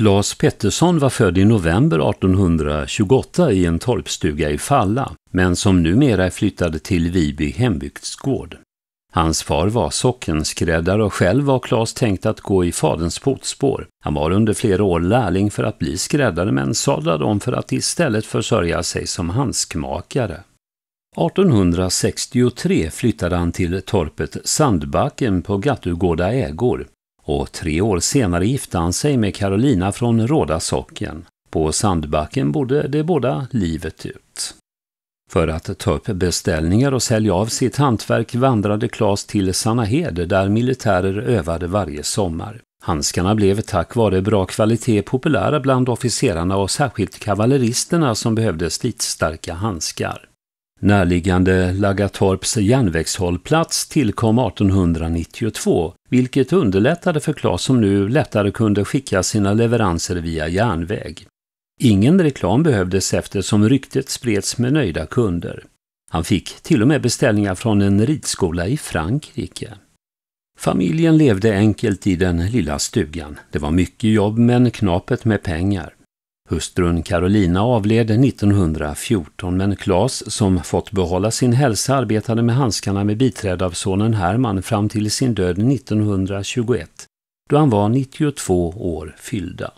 Claes Pettersson var född i november 1828 i en torpstuga i Falla, men som numera är flyttade till Viby hembygdsgård. Hans far var sockenskräddare och själv var Claes tänkt att gå i faderns fotspår. Han var under flera år lärling för att bli skräddare men sadlade om för att istället försörja sig som handskmakare. 1863 flyttade han till torpet Sandbacken på Gattugårda ägor och tre år senare gifte han sig med Carolina från Råda socken. På Sandbacken bodde de båda livet ut. För att ta upp beställningar och sälja av sitt hantverk vandrade Klas till Sannahed där militärer övade varje sommar. Handskarna blev tack vare bra kvalitet populära bland officerarna och särskilt kavalleristerna som behövde slitstarka handskar. Närliggande Lagatorps järnvägshållplats tillkom 1892, vilket underlättade för Claes som nu lättare kunde skicka sina leveranser via järnväg. Ingen reklam behövdes eftersom ryktet spreds med nöjda kunder. Han fick till och med beställningar från en ridskola i Frankrike. Familjen levde enkelt i den lilla stugan. Det var mycket jobb men knapet med pengar. Hustrun Carolina avled 1914 men Claes, som fått behålla sin hälsa, arbetade med handskarna med biträde av sonen Herman fram till sin död 1921 då han var 92 år fyllda.